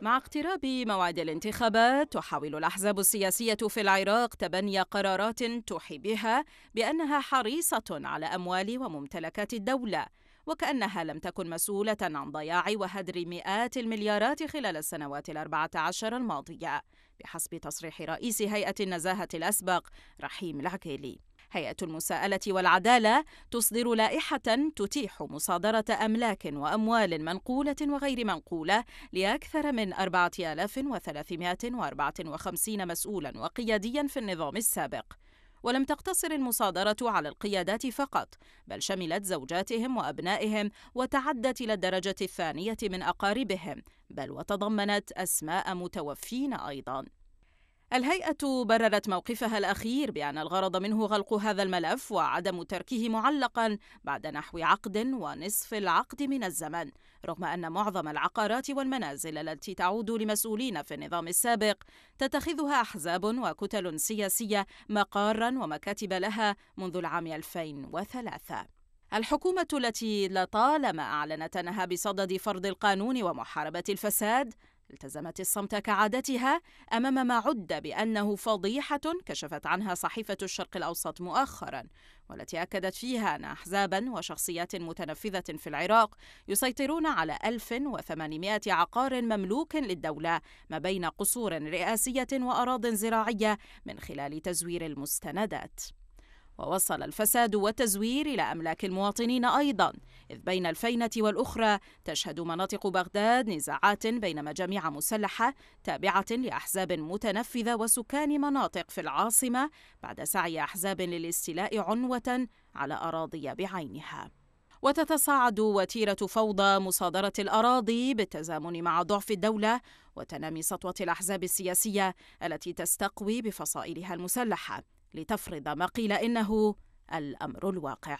مع اقتراب موعد الانتخابات تحاول الأحزاب السياسية في العراق تبني قرارات توحي بها بأنها حريصة على أموال وممتلكات الدولة وكأنها لم تكن مسؤولة عن ضياع وهدر مئات المليارات خلال السنوات الأربعة عشر الماضية بحسب تصريح رئيس هيئة النزاهة الأسبق رحيم العكيلي هيئة المساءلة والعدالة تصدر لائحة تتيح مصادرة أملاك وأموال منقولة وغير منقولة لأكثر من 4354 مسؤولا وقياديا في النظام السابق ولم تقتصر المصادرة على القيادات فقط، بل شملت زوجاتهم وأبنائهم وتعدت إلى الدرجة الثانية من أقاربهم، بل وتضمنت أسماء متوفين أيضاً. الهيئة بررت موقفها الأخير بأن الغرض منه غلق هذا الملف وعدم تركه معلقا بعد نحو عقد ونصف العقد من الزمن، رغم أن معظم العقارات والمنازل التي تعود لمسؤولين في النظام السابق تتخذها أحزاب وكتل سياسية مقارا ومكاتب لها منذ العام 2003. الحكومة التي لطالما أعلنت أنها بصدد فرض القانون ومحاربة الفساد التزمت الصمت كعادتها امام ما عد بانه فضيحه كشفت عنها صحيفه الشرق الاوسط مؤخرا والتي اكدت فيها ان احزابا وشخصيات متنفذه في العراق يسيطرون على 1800 عقار مملوك للدوله ما بين قصور رئاسيه واراض زراعيه من خلال تزوير المستندات ووصل الفساد والتزوير إلى أملاك المواطنين أيضا إذ بين الفينة والأخرى تشهد مناطق بغداد نزاعات بين مجاميع مسلحة تابعة لأحزاب متنفذة وسكان مناطق في العاصمة بعد سعي أحزاب للاستيلاء عنوة على أراضي بعينها وتتصاعد وتيرة فوضى مصادرة الأراضي بالتزامن مع ضعف الدولة وتنامي سطوة الأحزاب السياسية التي تستقوي بفصائلها المسلحة لتفرض ما قيل انه الامر الواقع